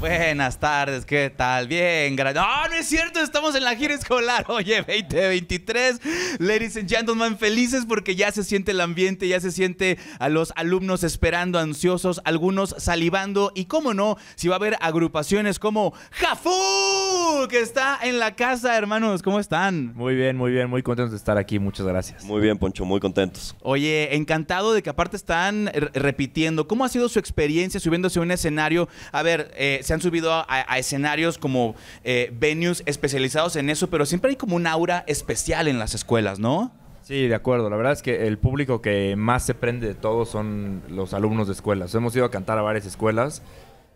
Buenas tardes, ¿qué tal? Bien, gracias. ¡Ah, no es cierto! Estamos en la gira escolar. Oye, 2023. Ladies and gentlemen, felices porque ya se siente el ambiente, ya se siente a los alumnos esperando, ansiosos, algunos salivando. Y cómo no, si va a haber agrupaciones como ¡Jafú! que está en la casa, hermanos. ¿Cómo están? Muy bien, muy bien, muy contentos de estar aquí. Muchas gracias. Muy bien, Poncho, muy contentos. Oye, encantado de que aparte están repitiendo. ¿Cómo ha sido su experiencia subiéndose a un escenario? A ver, eh, se han subido a, escenarios como eh, venues especializados en eso, pero siempre hay como un aura especial en las escuelas, ¿no? Sí, de acuerdo. La verdad es que el público que más se prende de todo son los alumnos de escuelas. Hemos ido a cantar a varias escuelas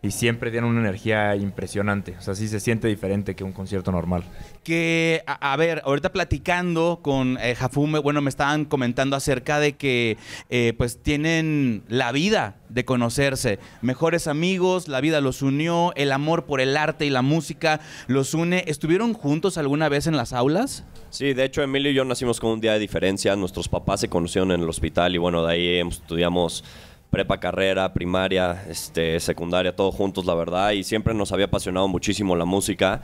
y siempre tienen una energía impresionante. O sea, sí se siente diferente que un concierto normal. Que, a, ver, ahorita platicando con eh, Jafume, bueno, me estaban comentando acerca de que eh, pues tienen la vida de conocerse. Mejores amigos, la vida los unió, el amor por el arte y la música los une. ¿Estuvieron juntos alguna vez en las aulas? Sí, de hecho Emilio y yo nacimos con un día de diferencia. Nuestros papás se conocieron en el hospital y bueno, de ahí estudiamos prepa, carrera, primaria, este, secundaria, todos juntos, la verdad, y siempre nos había apasionado muchísimo la música.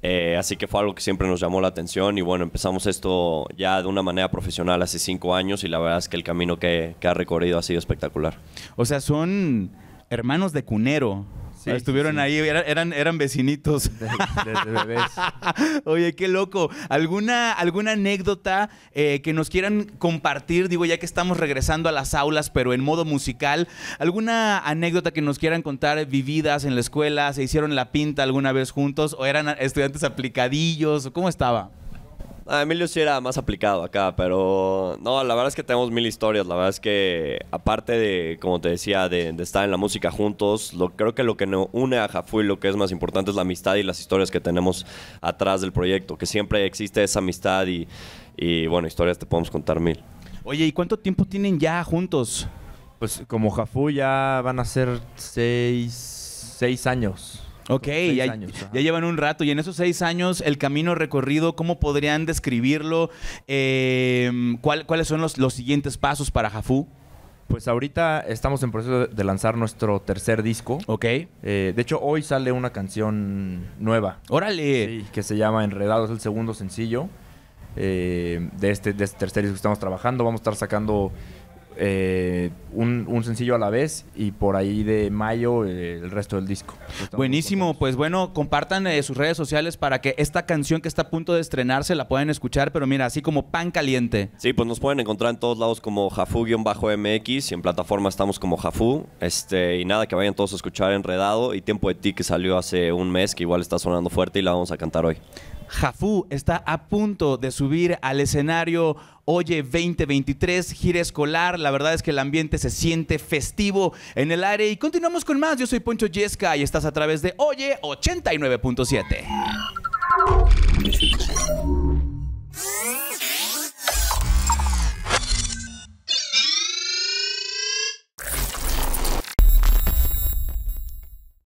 Eh, así que fue algo que siempre nos llamó la atención y bueno, empezamos esto ya de una manera profesional hace cinco años y la verdad es que el camino que, que ha recorrido ha sido espectacular. O sea, son hermanos de Cunero. Estuvieron ahí, eran, eran, vecinitos. Oye, qué loco. ¿Alguna, alguna anécdota eh, que nos quieran compartir? Digo, ya que estamos regresando a las aulas, pero en modo musical. ¿Alguna anécdota que nos quieran contar vividas en la escuela? ¿Se hicieron la pinta alguna vez juntos? ¿O eran estudiantes aplicadillos? ¿Cómo estaba? A ah, Emilio sí era más aplicado acá, pero no, la verdad es que tenemos mil historias. La verdad es que, aparte de, como te decía, de, estar en la música juntos, creo que lo que nos une a Jafú y lo que es más importante es la amistad y las historias que tenemos atrás del proyecto, que siempre existe esa amistad y, bueno, historias te podemos contar mil. Oye, ¿y cuánto tiempo tienen ya juntos? Pues como Jafú ya van a ser seis, seis años. Ok, ya, llevan un rato. Y en esos seis años, el camino recorrido, ¿cómo podrían describirlo? Eh, ¿Cuáles son los, siguientes pasos para Jafú? Pues ahorita estamos en proceso de lanzar nuestro tercer disco. Ok. Eh, de hecho, hoy sale una canción nueva. ¡Órale! Sí, que se llama Enredado, es el segundo sencillo eh, de, este, de este tercer disco que estamos trabajando. Vamos a estar sacando eh, un, sencillo a la vez y por ahí de mayo eh, el resto del disco. Buenísimo, pues bueno, compartan eh, sus redes sociales para que esta canción que está a punto de estrenarse la puedan escuchar, pero mira, así como pan caliente. Sí, pues nos pueden encontrar en todos lados como Jafu-MX y en plataforma estamos como Jafu. Este, y nada, que vayan todos a escuchar Enredado y Tiempo de Ti que salió hace un mes, que igual está sonando fuerte y la vamos a cantar hoy. Jafú está a punto de subir al escenario Oye 2023, gira escolar. La verdad es que el ambiente se siente festivo en el aire. Y continuamos con más. Yo soy Poncho Yesca y estás a través de Oye 89.7.